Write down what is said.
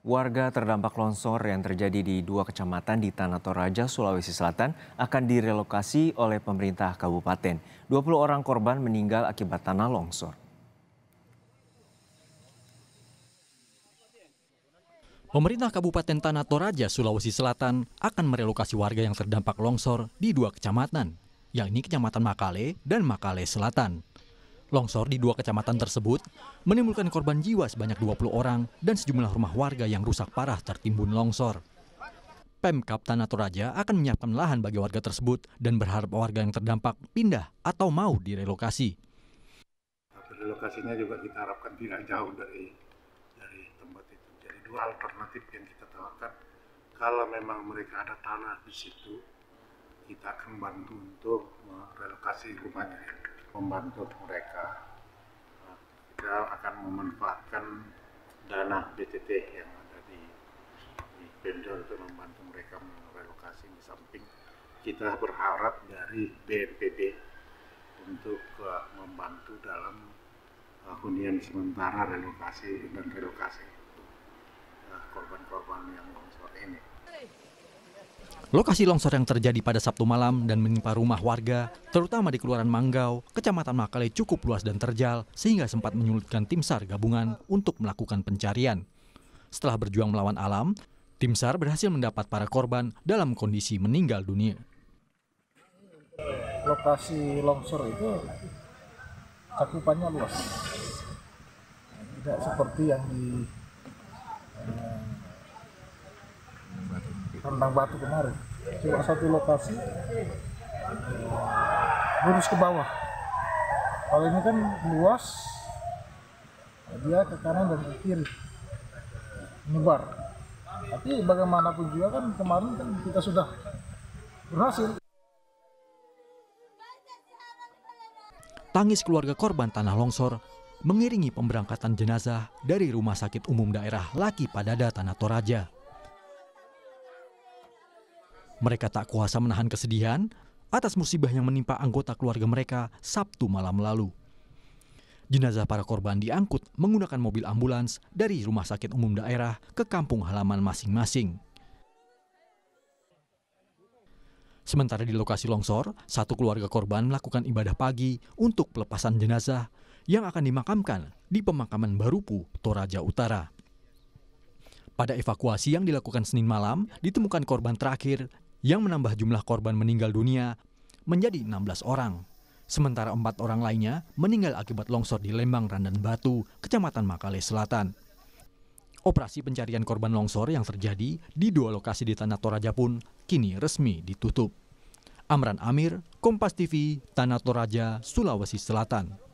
Warga terdampak longsor yang terjadi di dua kecamatan di Tanah Toraja, Sulawesi Selatan akan direlokasi oleh pemerintah kabupaten. 20 orang korban meninggal akibat tanah longsor. Pemerintah Kabupaten Tanah Toraja, Sulawesi Selatan akan merelokasi warga yang terdampak longsor di dua kecamatan, yakni Kecamatan Makale dan Makale Selatan. Longsor di dua kecamatan tersebut menimbulkan korban jiwa sebanyak 20 orang dan sejumlah rumah warga yang rusak parah tertimbun longsor. Pemkap Tanah Toraja akan menyiapkan lahan bagi warga tersebut dan berharap warga yang terdampak pindah atau mau direlokasi. Relokasinya juga kita harapkan tidak jauh dari dari tempat itu. Jadi dua alternatif yang kita tawarkan. Kalau memang mereka ada tanah di situ, kita akan bantu untuk merelokasi rumahnya membantu mereka kita akan memanfaatkan dana BTT yang ada di, di Pemda untuk membantu mereka merelokasi di samping kita berharap dari BNPB untuk uh, membantu dalam uh, hunian sementara relokasi dan relokasi eh, korban-korban uh, yang longsor ini. Lokasi longsor yang terjadi pada Sabtu malam dan menimpa rumah warga, terutama di Keluaran Manggau, Kecamatan Makale cukup luas dan terjal sehingga sempat menyulitkan tim SAR gabungan untuk melakukan pencarian. Setelah berjuang melawan alam, tim SAR berhasil mendapat para korban dalam kondisi meninggal dunia. Lokasi longsor itu cakupannya luas. Tidak seperti yang di tentang Batu kemarin cuma satu lokasi lurus ke bawah kalau ini kan luas dia ke kanan dan ke kiri menyebar tapi bagaimanapun juga kan kemarin kan kita sudah berhasil Tangis keluarga korban tanah longsor mengiringi pemberangkatan jenazah dari Rumah Sakit Umum Daerah Laki Padada Tanah Toraja. Mereka tak kuasa menahan kesedihan atas musibah yang menimpa anggota keluarga mereka Sabtu malam lalu. Jenazah para korban diangkut menggunakan mobil ambulans dari rumah sakit umum daerah ke kampung halaman masing-masing. Sementara di lokasi longsor, satu keluarga korban melakukan ibadah pagi untuk pelepasan jenazah yang akan dimakamkan di pemakaman Barupu, Toraja Utara. Pada evakuasi yang dilakukan Senin malam, ditemukan korban terakhir yang menambah jumlah korban meninggal dunia menjadi 16 orang. Sementara empat orang lainnya meninggal akibat longsor di Lembang Randan Batu, Kecamatan Makale Selatan. Operasi pencarian korban longsor yang terjadi di dua lokasi di Tanah Toraja pun kini resmi ditutup. Amran Amir, Kompas TV, Tanah Toraja, Sulawesi Selatan.